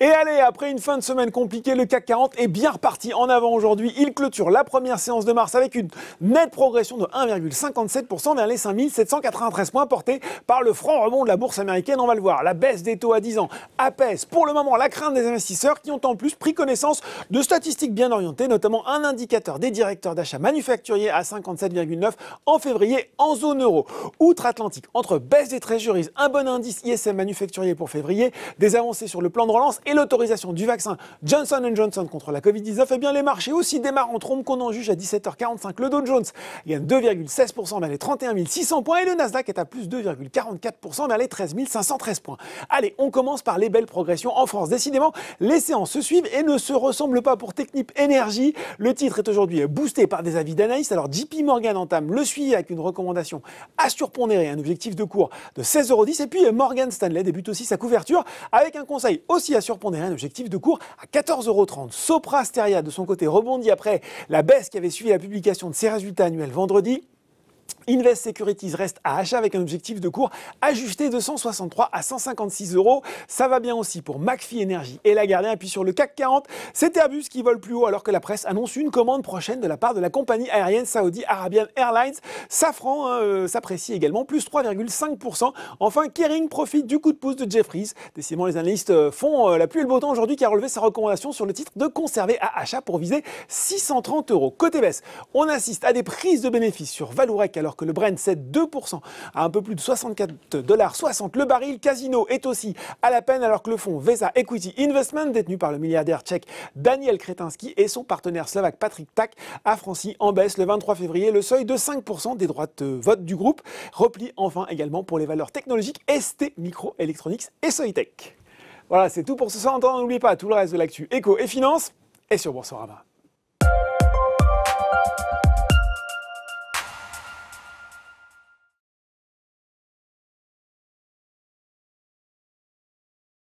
Et allez, après une fin de semaine compliquée, le CAC 40 est bien reparti en avant aujourd'hui. Il clôture la première séance de mars avec une nette progression de 1,57% vers les 5793 points portés par le franc rebond de la bourse américaine. On va le voir. La baisse des taux à 10 ans apaise pour le moment la crainte des investisseurs qui ont en plus pris connaissance de statistiques bien orientées, notamment un indicateur des directeurs d'achat manufacturiers à 57,9 en février en zone euro. Outre-Atlantique, entre baisse des trésoreries, un bon indice ISM manufacturier pour février, des avancées sur le plan de relance et l'autorisation du vaccin Johnson Johnson contre la Covid-19, eh bien les marchés aussi démarrent en trompe qu'on en juge à 17h45. Le Dow Jones gagne 2,16% vers les 31 600 points et le Nasdaq est à plus 2,44% vers les 13 513 points. Allez, on commence par les belles progressions en France. Décidément, les séances se suivent et ne se ressemblent pas pour Technip Energy. Le titre est aujourd'hui boosté par des avis d'analystes. Alors JP Morgan entame le suivi avec une recommandation à surpondérer, un objectif de cours de 16,10€ et puis Morgan Stanley débute aussi sa couverture avec un conseil aussi à surpondérer à un objectif de cours à 14,30€. Sopra Steria, de son côté, rebondit après la baisse qui avait suivi la publication de ses résultats annuels vendredi. Invest Securities reste à achat avec un objectif de cours ajusté de 163 à 156 euros. Ça va bien aussi pour McPhee Energy et Lagardère. Et puis sur le CAC 40, c'est Airbus qui vole plus haut alors que la presse annonce une commande prochaine de la part de la compagnie aérienne Saudi Arabian Airlines. Safran hein, euh, s'apprécie également, plus 3,5%. Enfin, Kering profite du coup de pouce de Jeffries. Décidément, les analystes euh, font euh, la pluie et le beau temps aujourd'hui qui a relevé sa recommandation sur le titre de conserver à achat pour viser 630 euros. Côté baisse, on assiste à des prises de bénéfices sur Valourec alors que le Brent cède 2% à un peu plus de 64,60 le baril. Casino est aussi à la peine alors que le fonds Vesa Equity Investment, détenu par le milliardaire tchèque Daniel Kretinsky et son partenaire slovaque Patrick Tak, a franchi en baisse le 23 février le seuil de 5% des droits de euh, vote du groupe. Repli enfin également pour les valeurs technologiques ST Microelectronics et Soitec. Voilà, c'est tout pour ce soir. N'oubliez pas tout le reste de l'actu éco et finance et sur Boursorama.